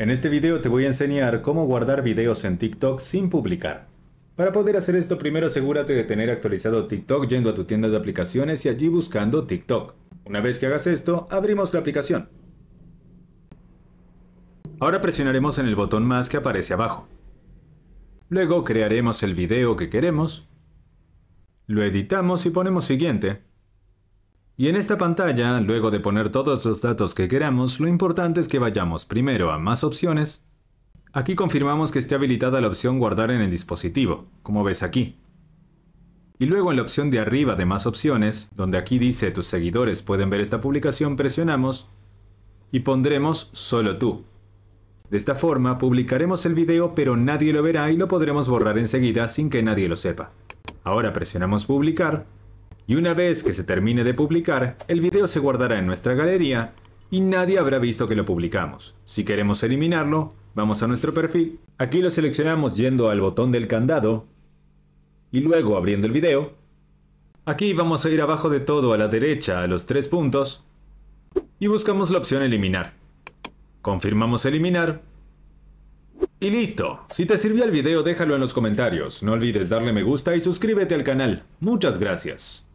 En este video te voy a enseñar cómo guardar videos en TikTok sin publicar. Para poder hacer esto primero asegúrate de tener actualizado TikTok yendo a tu tienda de aplicaciones y allí buscando TikTok. Una vez que hagas esto, abrimos la aplicación. Ahora presionaremos en el botón más que aparece abajo. Luego crearemos el video que queremos, lo editamos y ponemos siguiente. Y en esta pantalla, luego de poner todos los datos que queramos, lo importante es que vayamos primero a Más opciones. Aquí confirmamos que esté habilitada la opción Guardar en el dispositivo, como ves aquí. Y luego en la opción de arriba de Más opciones, donde aquí dice Tus seguidores pueden ver esta publicación, presionamos y pondremos Solo tú. De esta forma, publicaremos el video pero nadie lo verá y lo podremos borrar enseguida sin que nadie lo sepa. Ahora presionamos Publicar y una vez que se termine de publicar, el video se guardará en nuestra galería y nadie habrá visto que lo publicamos. Si queremos eliminarlo, vamos a nuestro perfil, aquí lo seleccionamos yendo al botón del candado y luego abriendo el video. Aquí vamos a ir abajo de todo a la derecha a los tres puntos y buscamos la opción eliminar. Confirmamos eliminar y listo. Si te sirvió el video déjalo en los comentarios, no olvides darle me gusta y suscríbete al canal. Muchas gracias.